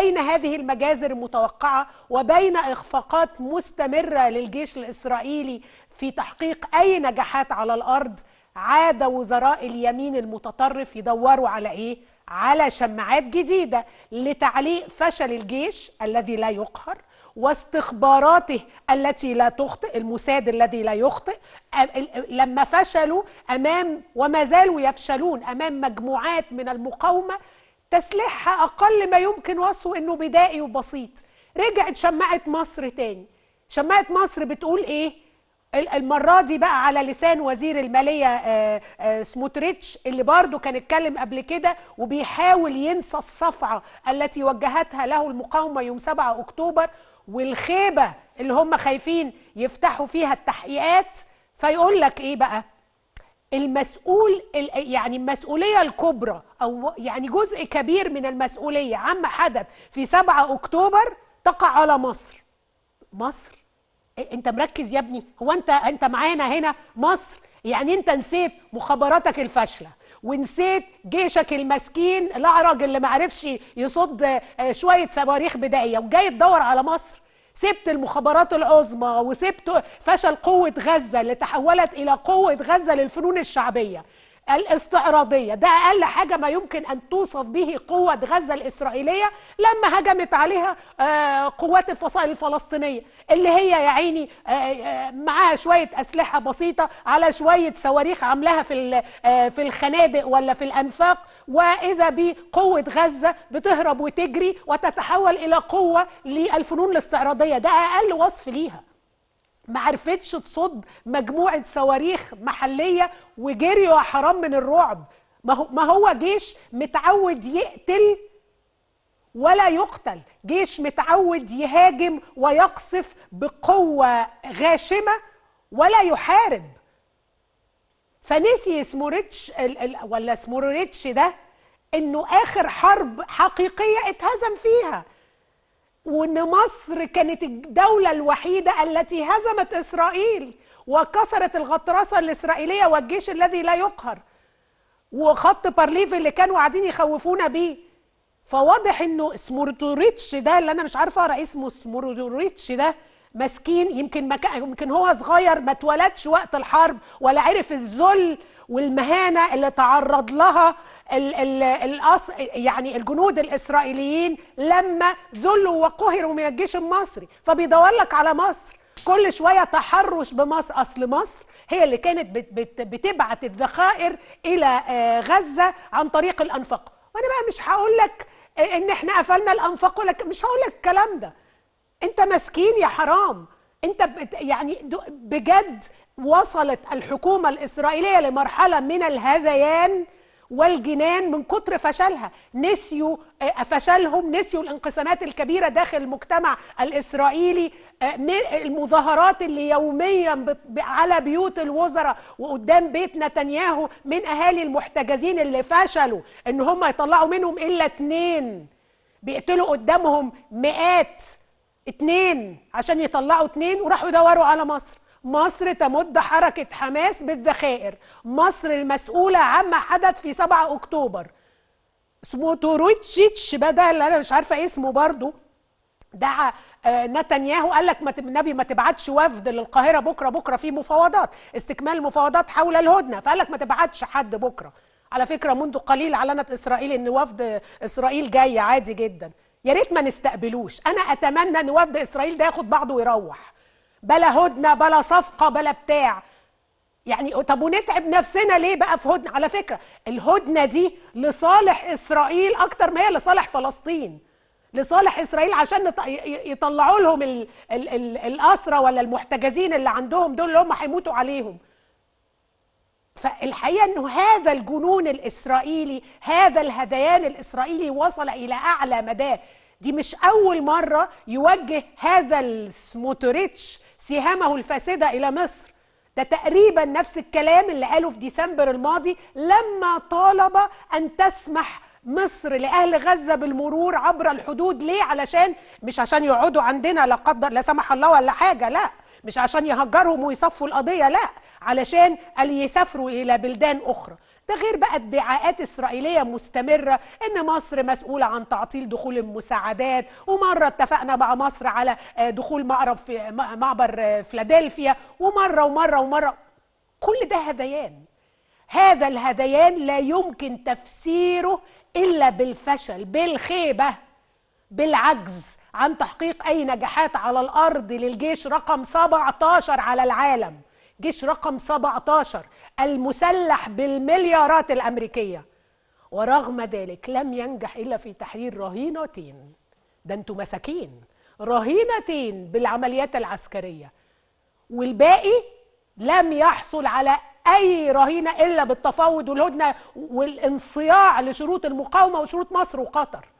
بين هذه المجازر المتوقعة وبين إخفاقات مستمرة للجيش الإسرائيلي في تحقيق أي نجاحات على الأرض عاد وزراء اليمين المتطرف يدوروا على إيه؟ على شماعات جديدة لتعليق فشل الجيش الذي لا يقهر واستخباراته التي لا تخطئ الموساد الذي لا يخطئ لما فشلوا أمام وما زالوا يفشلون أمام مجموعات من المقاومة تسليحها اقل ما يمكن وصفه انه بدائي وبسيط رجعت شماعه مصر تاني شماعه مصر بتقول ايه المرة دي بقى على لسان وزير المالية آه، آه، سموتريتش اللي برضه كان اتكلم قبل كده وبيحاول ينسى الصفعة التي وجهتها له المقاومة يوم 7 أكتوبر والخيبة اللي هم خايفين يفتحوا فيها التحقيقات فيقول لك إيه بقى المسؤول يعني المسؤولية الكبرى أو يعني جزء كبير من المسؤولية عما حدث في 7 أكتوبر تقع على مصر مصر أنت مركز يا ابني هو أنت أنت معانا هنا مصر يعني أنت نسيت مخابراتك الفاشلة ونسيت جيشك المسكين الأعرج اللي معرفش يصد آه، شوية صواريخ بدائية وجاي تدور على مصر سبت المخابرات العظمى وسبت فشل قوة غزة اللي تحولت إلى قوة غزة للفنون الشعبية الاستعراضية ده أقل حاجة ما يمكن أن توصف به قوة غزة الإسرائيلية لما هجمت عليها آه، قوات الفصائل الفلسطينية اللي هي يا عيني آه، آه، معاها شوية أسلحة بسيطة على شوية صواريخ عاملاها في في الخنادق ولا في الأنفاق وإذا بقوة غزة بتهرب وتجري وتتحول إلى قوة للفنون الاستعراضية ده أقل وصف ليها ما عرفتش تصد مجموعه صواريخ محليه وجريوا يا حرام من الرعب ما هو ما هو جيش متعود يقتل ولا يقتل جيش متعود يهاجم ويقصف بقوه غاشمه ولا يحارب فنسي سموريتش ال ال ولا سموريتش ده انه اخر حرب حقيقيه اتهزم فيها وان مصر كانت الدوله الوحيده التي هزمت اسرائيل وكسرت الغطرسه الاسرائيليه والجيش الذي لا يقهر وخط بارليف اللي كانوا قاعدين يخوفونا بيه فواضح انه سمورتوريتش ده اللي انا مش عارفه رئيس اسمه سمورتوريتش ده مسكين يمكن يمكن هو صغير ما اتولدش وقت الحرب ولا عرف الذل والمهانه اللي تعرض لها الـ الـ الأص... يعني الجنود الاسرائيليين لما ذلوا وقهروا من الجيش المصري فبيدور لك على مصر كل شويه تحرش بمصر اصل مصر هي اللي كانت بت بت بتبعت الذخائر الى آه، غزه عن طريق الانفاق وانا بقى مش هقول لك آه، ان احنا قفلنا الانفاق ولا مش هقول لك الكلام ده انت مسكين يا حرام انت بت يعني بجد وصلت الحكومة الإسرائيلية لمرحلة من الهذيان والجنان من كتر فشلها نسيوا آه، فشلهم نسيوا الانقسامات الكبيرة داخل المجتمع الإسرائيلي آه، المظاهرات اللي يوميا على بيوت الوزراء وقدام بيت نتنياهو من أهالي المحتجزين اللي فشلوا إن هم يطلعوا منهم إلا اتنين بيقتلوا قدامهم مئات اتنين عشان يطلعوا اتنين وراحوا يدوروا على مصر مصر تمد حركة حماس بالذخائر مصر المسؤولة عما حدث في 7 أكتوبر سموتورويتشيتش بدأ اللي أنا مش عارفة اسمه برضو دعا آه، نتنياهو قال لك ما النبي ما تبعتش وفد للقاهره بكره بكره في مفاوضات استكمال مفاوضات حول الهدنه فقال لك ما تبعتش حد بكره على فكره منذ قليل اعلنت اسرائيل ان وفد اسرائيل جاي عادي جدا يا ريت ما نستقبلوش انا اتمنى ان وفد اسرائيل ده ياخد بعضه ويروح بلا هدنه بلا صفقه بلا بتاع يعني طب ونتعب نفسنا ليه بقى في هدنه على فكره الهدنه دي لصالح اسرائيل اكتر ما هي لصالح فلسطين لصالح اسرائيل عشان يطلعوا لهم ال الاسرى ولا المحتجزين اللي عندهم دول اللي هم هيموتوا عليهم فالحقيقه انه هذا الجنون الاسرائيلي هذا الهذيان الاسرائيلي وصل الى اعلى مداه دي مش اول مره يوجه هذا السموتوريتش سهامه الفاسدة إلى مصر ده تقريبا نفس الكلام اللي قاله في ديسمبر الماضي لما طالب أن تسمح مصر لأهل غزة بالمرور عبر الحدود ليه علشان مش عشان يقعدوا عندنا لا قدر لا سمح الله ولا حاجة لا مش عشان يهجرهم ويصفوا القضية لا علشان قال يسافروا إلى بلدان أخرى ده غير بقى ادعاءات إسرائيلية مستمرة إن مصر مسؤولة عن تعطيل دخول المساعدات ومرة اتفقنا مع مصر على آه، دخول معرض في معبر آه، فلادلفيا ومرة ومرة ومرة كل ده هذيان هذا الهذيان لا يمكن تفسيره إلا بالفشل بالخيبة بالعجز عن تحقيق أي نجاحات على الأرض للجيش رقم 17 على العالم جيش رقم 17 المسلح بالمليارات الأمريكية ورغم ذلك لم ينجح إلا في تحرير رهينتين ده انتوا مساكين رهينتين بالعمليات العسكرية والباقي لم يحصل على أي رهينة إلا بالتفاوض والهدنة والانصياع لشروط المقاومة وشروط مصر وقطر